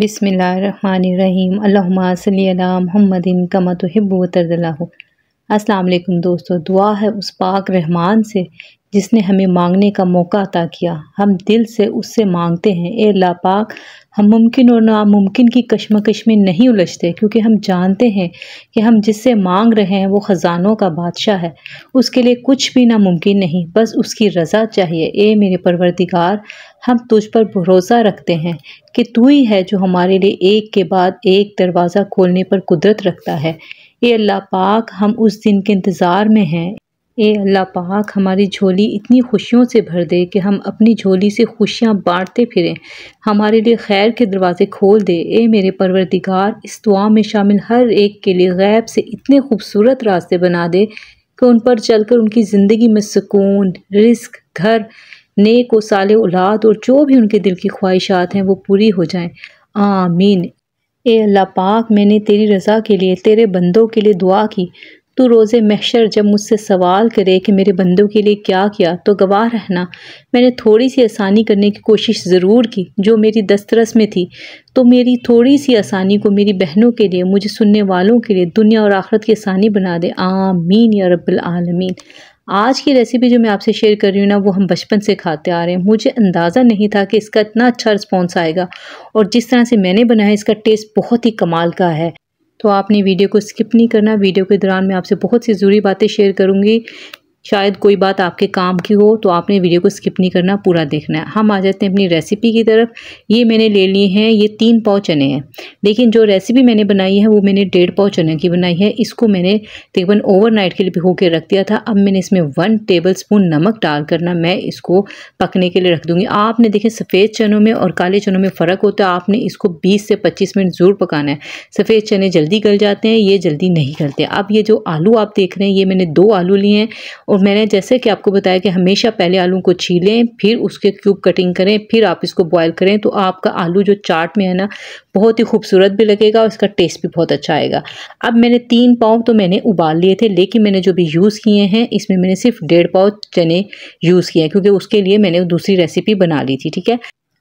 बिसमीम अल्लासला महमदिन कमा तो हिब्बतरदल्ला अस्सलाम वालेकुम दोस्तों दुआ है उस पाक रहमान से जिसने हमें मांगने का मौका अता किया हम दिल से उससे मांगते हैं ए लापाक हम मुमकिन और नामुमकिन की कश्मकश में नहीं उलझते क्योंकि हम जानते हैं कि हम जिससे मांग रहे हैं वो ख़जानों का बादशाह है उसके लिए कुछ भी नामुमकिन नहीं बस उसकी रज़ा चाहिए ए मेरे परवरदिगार हम तुझ पर भरोसा रखते हैं कि तू ही है जो हमारे लिए एक के बाद एक दरवाज़ा खोलने पर कुदरत रखता है ए अल्लाह पाक हम उस दिन के इंतज़ार में हैं ए अल्लाह पाक हमारी झोली इतनी खुशियों से भर दे कि हम अपनी झोली से खुशियाँ बांटते फिरें हमारे लिए खैर के दरवाज़े खोल दे ए मेरे परवरदिगार इस दुआ में शामिल हर एक के लिए गैब से इतने खूबसूरत रास्ते बना दे कि उन पर चलकर उनकी ज़िंदगी में सुकून रिस्क घर नेक व साल औलाद और जो भी उनके दिल की ख्वाहिशात हैं वो पूरी हो जाएँ आमीन ए अल्लाह पाक मैंने तेरी रज़ा के लिए तेरे बंदों के लिए दुआ की तो रोज़े महशर जब मुझसे सवाल करे कि मेरे बंदों के लिए क्या किया तो गवाह रहना मैंने थोड़ी सी आसानी करने की कोशिश ज़रूर की जो मेरी दस्तरस में थी तो मेरी थोड़ी सी आसानी को मेरी बहनों के लिए मुझे सुनने वालों के लिए दुनिया और आखरत की आसानी बना दे आमीन या रब्बुल आलमीन आज की रेसिपी जो मैं आपसे शेयर कर रही हूँ ना वो हम बचपन से खाते आ रहे हैं मुझे अंदाज़ा नहीं था कि इसका इतना अच्छा रिस्पॉन्स आएगा और जिस तरह से मैंने बनाया इसका टेस्ट बहुत ही कमाल का है तो आपने वीडियो को स्किप नहीं करना वीडियो के दौरान मैं आपसे बहुत सी ज़रूरी बातें शेयर करूँगी शायद कोई बात आपके काम की हो तो आपने वीडियो को स्किप नहीं करना पूरा देखना है हम आ जाते हैं अपनी रेसिपी की तरफ ये मैंने ले लिए हैं ये तीन पाव चने हैं लेकिन जो रेसिपी मैंने बनाई है वो मैंने डेढ़ पाव चने की बनाई है इसको मैंने तकरीबन ओवरनाइट के लिए भिगो के रख दिया था अब मैंने इसमें वन टेबल स्पून नमक डाल करना मैं इसको पकने के लिए रख दूँगी आपने देखे सफ़ेद चनों में और काले चनों में फ़र्क होता है आपने इसको बीस से पच्चीस मिनट ज़रूर पकाना है सफ़ेद चने जल्दी गल जाते हैं ये जल्दी नहीं गलते अब ये जो आलू आप देख रहे हैं ये मैंने दो आलू लिए हैं और मैंने जैसे कि आपको बताया कि हमेशा पहले आलू को छीलें फिर उसके क्यूब कटिंग करें फिर आप इसको बॉयल करें तो आपका आलू जो चाट में है ना बहुत ही खूबसूरत भी लगेगा और इसका टेस्ट भी बहुत अच्छा आएगा अब मैंने तीन पाव तो मैंने उबाल लिए थे लेकिन मैंने जो भी यूज़ किए हैं इसमें मैंने सिर्फ डेढ़ पाव चने यूज़ किए हैं क्योंकि उसके लिए मैंने दूसरी रेसिपी बना ली थी ठीक है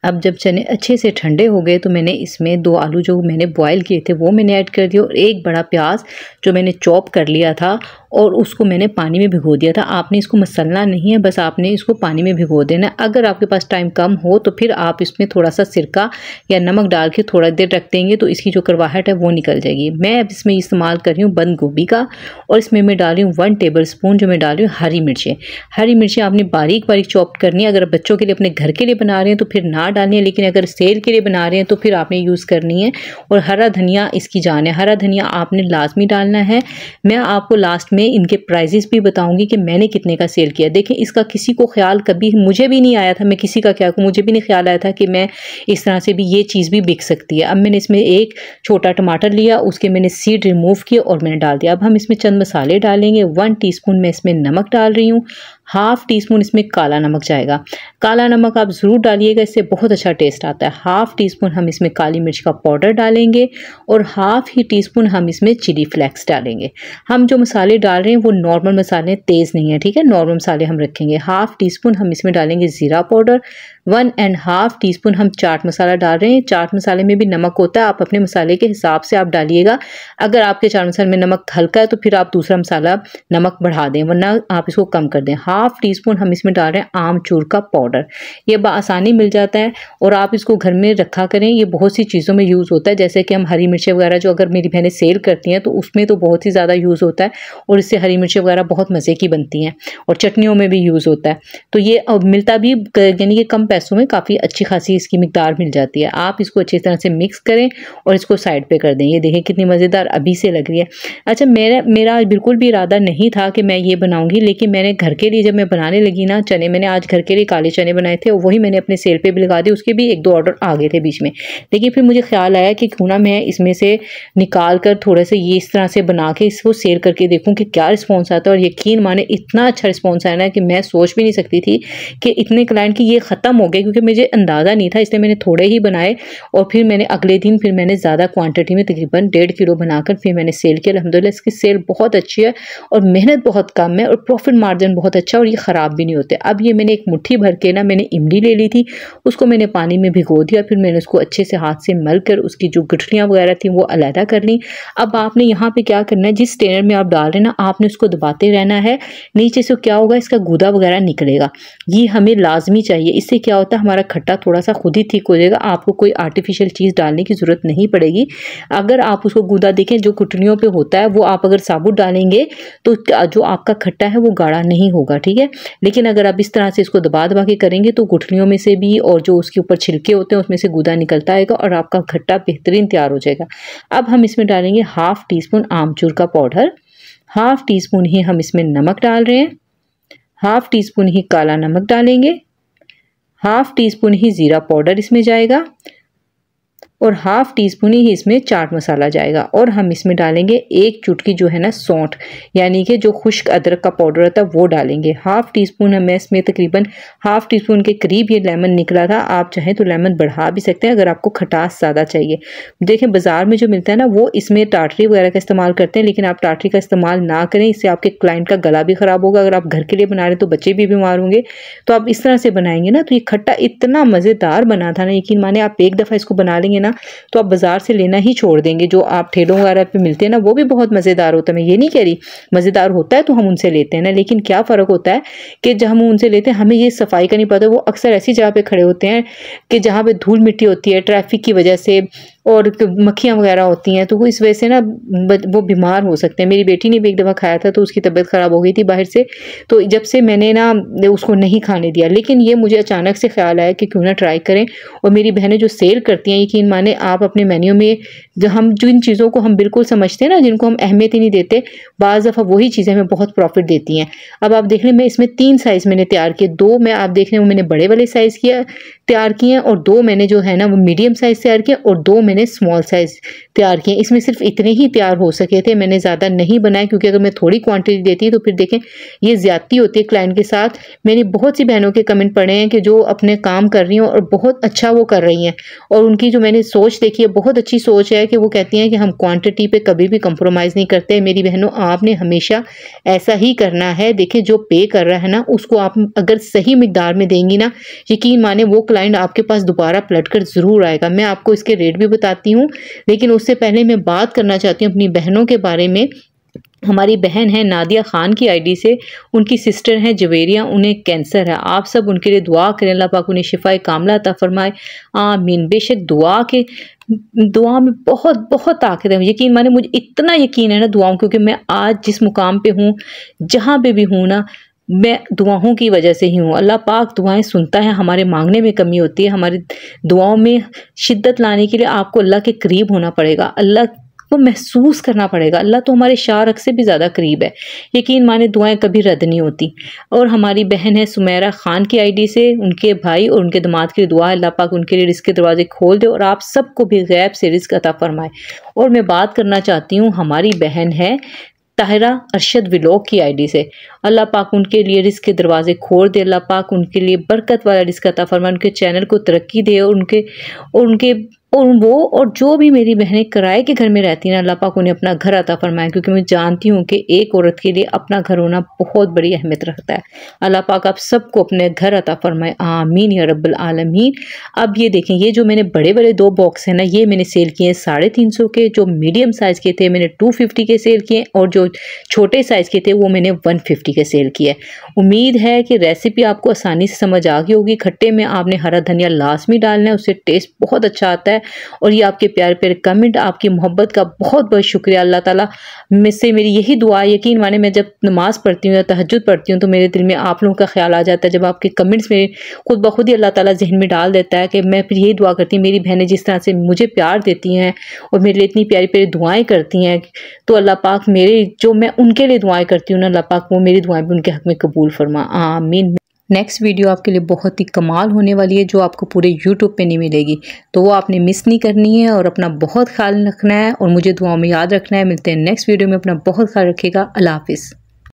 अब जब चने अच्छे से ठंडे हो गए तो मैंने इसमें दो आलू जो मैंने बॉयल किए थे वो मैंने ऐड कर दिए और एक बड़ा प्याज जो मैंने चॉप कर लिया था और उसको मैंने पानी में भिगो दिया था आपने इसको मसलना नहीं है बस आपने इसको पानी में भिगो देना अगर आपके पास टाइम कम हो तो फिर आप इसमें थोड़ा सा सिरका या नमक डाल के थोड़ा देर रख देंगे तो इसकी जो करवाहट है वो निकल जाएगी मैं अब इसमें इस्तेमाल कर रही हूँ बंद गोभी का और इसमें मैं डाल रही हूँ वन टेबल स्पून जो मैं डाल रही हूँ हरी मिर्चें हरी मिर्चें आपने बारीक बारीक चॉप करनी है अगर बच्चों के लिए अपने घर के लिए बना रहे हैं तो फिर ना डालनी है लेकिन अगर सेल के लिए बना रहे हैं तो फिर आपने यूज़ करनी है और हरा धनिया इसकी जान है हरा धनिया आपने लाजमी डालना है मैं आपको लास्ट में मैं इनके प्राइजेस भी बताऊंगी कि मैंने कितने का सेल किया देखें इसका किसी को ख्याल कभी मुझे भी नहीं आया था मैं किसी का क्या मुझे भी नहीं ख्याल आया था कि मैं इस तरह से भी ये चीज़ भी बिक सकती है अब मैंने इसमें एक छोटा टमाटर लिया उसके मैंने सीड रिमूव किया और मैंने डाल दिया अब हम इसमें चंद मसाले डालेंगे वन टी मैं इसमें नमक डाल रही हूँ हाफ टी स्पून इसमें काला नमक जाएगा काला नमक आप ज़रूर डालिएगा इससे बहुत अच्छा टेस्ट आता है हाफ़ टी स्पून हम इसमें काली मिर्च का पाउडर डालेंगे और हाफ़ ही टी स्पून हम इसमें चिली फ्लेक्स डालेंगे हम जो मसाले डाल रहे हैं वो नॉर्मल मसाले तेज़ नहीं है ठीक है नॉर्मल मसाले हम रखेंगे हाफ़ टी स्पून हम इसमें डालेंगे ज़ीरा powder one and half teaspoon हम चाट मसाला डाल रहे हैं चाट मसाले में भी नमक होता है आप अपने मसाले के हिसाब से आप डालिएगा अगर आपके चाट मसाले में नमक हल्का है तो फिर आप दूसरा मसाला नमक बढ़ा दें वरना आप इसको कम कर दें हाफ हाफ टी स्पून हम इसमें डाल रहे हैं आमचूर का पाउडर ये बसानी मिल जाता है और आप इसको घर में रखा करें ये बहुत सी चीज़ों में यूज़ होता है जैसे कि हम हरी मिर्चें वगैरह जो अगर मेरी बहनें सेल करती हैं तो उसमें तो बहुत ही ज़्यादा यूज़ होता है और इससे हरी मिर्चें वगैरह बहुत मज़े की बनती हैं और चटनियों में भी यूज़ होता है तो ये अब मिलता भी यानी कि कम पैसों में काफ़ी अच्छी खासी इसकी मकदार मिल जाती है आप इसको अच्छी तरह से मिक्स करें और इसको साइड पर कर दें ये देखें कितनी मज़ेदार अभी से लग रही है अच्छा मेरा मेरा बिल्कुल भी इरादा नहीं था कि मैं ये बनाऊँगी लेकिन मैंने घर के लिए कि जब मैं बनाने लगी ना चने मैंने आज घर के लिए काले चने बनाए थे और वही मैंने अपने सेल पे भी लगा दिए उसके भी एक दो ऑर्डर आ गए थे बीच में लेकिन फिर मुझे ख्याल आया कि क्यों ना मैं इसमें से निकाल कर थोड़ा सा ये इस तरह से बना के इसको सेल करके देखूँ कि क्या रिस्पॉन्स आता है और यकीन माने इतना अच्छा रिस्पॉन्स आया ना कि मैं सोच भी नहीं सकती थी कि इतने क्लाइंट की ये ख़त्म हो गए क्योंकि मुझे अंदाज़ा नहीं था इसलिए मैंने थोड़े ही बनाए और फिर मैंने अगले दिन फिर मैंने ज़्यादा क्वान्टिटी में तकरीबन डेढ़ किलो बनाकर फिर मैंने सेल किया अलहमदिल्ला इसकी सेल बहुत अच्छी है और मेहनत बहुत कम है और प्रॉफिट मार्जिन बहुत अच्छा अच्छा और ये ख़राब भी नहीं होते अब ये मैंने एक मुट्ठी भर के ना मैंने इमली ले ली थी उसको मैंने पानी में भिगो दिया फिर मैंने उसको अच्छे से हाथ से मल कर उसकी जो गुठलियाँ वगैरह थी वो अलहदा कर ली अब आपने यहाँ पर क्या करना है जिस स्टेनर में आप डाल रहे ना आपने उसको दबाते रहना है नीचे से क्या होगा इसका गूदा वगैरह निकलेगा ये हमें लाजमी चाहिए इससे क्या होता है हमारा खट्टा थोड़ा सा खुद ही ठीक हो जाएगा आपको कोई आर्टिफिशियल चीज़ डालने की ज़रूरत नहीं पड़ेगी अगर आप उसको गूदा देखें जो कुटनियों पर होता है वो आप अगर साबुत डालेंगे तो जो आपका खट्टा है वो गाढ़ा नहीं होगा ठीक है लेकिन अगर आप इस तरह से इसको दबा दबा के करेंगे तो गुठलियों में से भी और जो उसके ऊपर छिलके होते हैं उसमें से गुदा निकलता आएगा और आपका घट्टा बेहतरीन तैयार हो जाएगा अब हम इसमें डालेंगे हाफ़ टी स्पून आमचूर का पाउडर हाफ़ टी स्पून ही हम इसमें नमक डाल रहे हैं हाफ़ टी स्पून ही काला नमक डालेंगे हाफ़ टी स्पून ही ज़ीरा पाउडर इसमें जाएगा और हाफ़ टी स्पून ही इसमें चाट मसाला जाएगा और हम इसमें डालेंगे एक चुटकी जो है ना सौंठ यानी कि जो खुश्क अदरक का पाउडर है वो डालेंगे हाफ़ टी स्पून हमें इसमें तकरीबन हाफ़ टी स्पून के करीब ये लेमन निकला था आप चाहें तो लेमन बढ़ा भी सकते हैं अगर आपको खटास ज़्यादा चाहिए देखें बाज़ार में जो मिलता है ना वो इसमें टाटरी वगैरह का इस्तेमाल करते हैं लेकिन आप टाटरी का इस्तेमाल ना करें इससे आपके क्लाइंट का गला भी ख़राब होगा अगर आप घर के लिए बना रहे तो बच्चे भी बीमार होंगे तो आप इस तरह से बनाएंगे ना तो ये खट्टा इतना मज़ेदार बना था ना यकीन माने आप एक दफ़ा इसको बना लेंगे ना ना तो आप बाज़ार से लेना ही छोड़ देंगे जो आप ठेलों वगैरह पे मिलते हैं ना वो भी बहुत मज़ेदार होता है मैं ये नहीं कह रही मज़ेदार होता है तो हम उनसे लेते हैं ना लेकिन क्या फ़र्क होता है कि जब हम उनसे लेते हैं हमें ये सफाई का नहीं पता वो अक्सर ऐसी जगह पर खड़े होते हैं कि जहाँ पर धूल मिट्टी होती है ट्रैफिक की वजह से और तो मक्खियाँ वगैरह होती हैं तो इस वजह से ना वो बीमार हो सकते हैं मेरी बेटी ने भी एक दफ़ा खाया था तो उसकी तबीयत ख़राब हो गई थी बाहर से तो जब से मैंने ना उसको नहीं खाने दिया लेकिन ये मुझे अचानक से ख्याल आया कि क्यों ना ट्राई करें और मेरी बहनें जो सेल करती हैं यकीन माने आप अपने मेन्यू में जो हम जिन चीज़ों को हम बिल्कुल समझते हैं ना जिनको हम अहमियत ही नहीं देते बाज़ दफ़ा वही चीज़ें हमें बहुत प्रॉफिट देती हैं अब आप देख लें मैं इसमें तीन साइज़ मैंने तैयार किए दो मैं आप देख रहे हो मैंने बड़े वाले साइज़ किया तैयार किए हैं और दो मैंने जो है ना वो मीडियम साइज़ तैयार किए और दो मैंने स्मॉल साइज़ तैयार किए इसमें सिर्फ इतने ही तैयार हो सके थे मैंने ज़्यादा नहीं बनाए क्योंकि अगर मैं थोड़ी क्वांटिटी देती तो फिर देखें ये ज़्यादती होती है क्लाइंट के साथ मैंने बहुत सी बहनों के कमेंट पढ़े हैं कि जो अपने काम कर रही हूँ और बहुत अच्छा वो कर रही हैं और उनकी जो मैंने सोच देखी है बहुत अच्छी सोच है कि वो कहती हैं कि हम क्वान्टिटी पे कभी भी कंप्रोमाइज़ नहीं करते मेरी बहनों आपने हमेशा ऐसा ही करना है देखिए जो पे कर रहा है ना उसको आप अगर सही मकदार में देंगी ना यकीन माने वो क्लाइंट क्लाइंट आपके पास दोबारा पलट कर ज़रूर आएगा मैं आपको इसके रेट भी बताती हूँ लेकिन उससे पहले मैं बात करना चाहती हूँ अपनी बहनों के बारे में हमारी बहन है नादिया ख़ान की आईडी से उनकी सिस्टर हैं जवेरिया उन्हें कैंसर है आप सब उनके लिए दुआ करें अल्लाह पाक उन्हें शिफाए कामला अता फरमाए आमीन बेशक दुआ के दुआ में बहुत बहुत ताकत है यकीन माने मुझे इतना यकीन है ना दुआओं क्योंकि मैं आज जिस मुकाम पे हूँ जहाँ पे भी हूँ ना मैं दुआओं की वजह से ही हूँ अल्लाह पाक दुआएं सुनता है हमारे मांगने में कमी होती है हमारी दुआओं में शिद्दत लाने के लिए आपको अल्लाह के करीब होना पड़ेगा अल्लाह को महसूस करना पड़ेगा अल्लाह तो हमारे शारक से भी ज़्यादा करीब है यकीन माने दुआएं कभी रद्द नहीं होती और हमारी बहन है सुमेरा ख़ान की आईडी से उनके भाई और उनके दमाद की दुआ अल्लाह पाक उनके लिए रिस्क के दरवाजे खोल दे और आप सबको भी गैब से रिस्क अता फरमाए और मैं बात करना चाहती हूँ हमारी बहन है ताहिरा अरशद विलोक की आईडी से अल्लाह पाक उनके लिए रिस्क के दरवाजे खोल दे अल्लाह पाक उनके लिए बरकत वाला रिस्क अता फरमा उनके चैनल को तरक्की दे और उनके और उनके और वो और जो भी मेरी बहनें किराए के घर में रहती हैं अल्लाह पाक उन्हें अपना घर अता फरमाया क्योंकि मैं जानती हूँ कि एक औरत के लिए अपना घर होना बहुत बड़ी अहमियत रखता है अल्लाह पाक आप सबको अपने घर अता फरमाए आमीन या रब्बुल आलमीन अब ये देखें ये जो मैंने बड़े बड़े दो बॉक्स हैं ना ये मैंने सेल किए हैं साढ़े तीन सौ के जो मीडियम साइज़ के थे मैंने टू फिफ्टी के सेल किए और जो छोटे साइज़ के थे वो मैंने वन फिफ्टी के सेल किए उम्मीद है कि रेसिपी आपको आसानी से समझ आ गई होगी खट्टे में आपने हरा धनिया में डालना है उससे टेस्ट बहुत अच्छा आता है और ये आपके प्यार प्यार कमेंट आपकी मोहब्बत का बहुत बहुत शुक्रिया अल्लाह ताला से मेरी यही दुआ यकीन माने मैं जब नमाज़ पढ़ती हूँ या तहजद पढ़ती हूँ तो मेरे दिल में आप लोगों का ख्याल आ जाता है जब आपके कमेंट्स मेरे खुद ब खुद ही अल्लाह ताली जहन में डाल देता है कि मैं फिर यही दुआ करती हूँ मेरी बहनें जिस तरह से मुझे प्यार देती हैं और मेरे लिए इतनी प्यारी प्यारी दुआएँ करती हैं तो अल्लाह पाक मेरे जो मैं उनके लिए दुआएँ करती हूँ ना अल्लाह पाक वो मेरी दुआएँ भी उनके हक में कबूल फरमा आमीन नेक्स्ट वीडियो आपके लिए बहुत ही कमाल होने वाली है जो आपको पूरे यूट्यूब पे नहीं मिलेगी तो वो आपने मिस नहीं करनी है और अपना बहुत ख्याल रखना है और मुझे दुआ में याद रखना है मिलते हैं नेक्स्ट वीडियो में अपना बहुत ख्याल रखेगा अल्लाह हाफिज़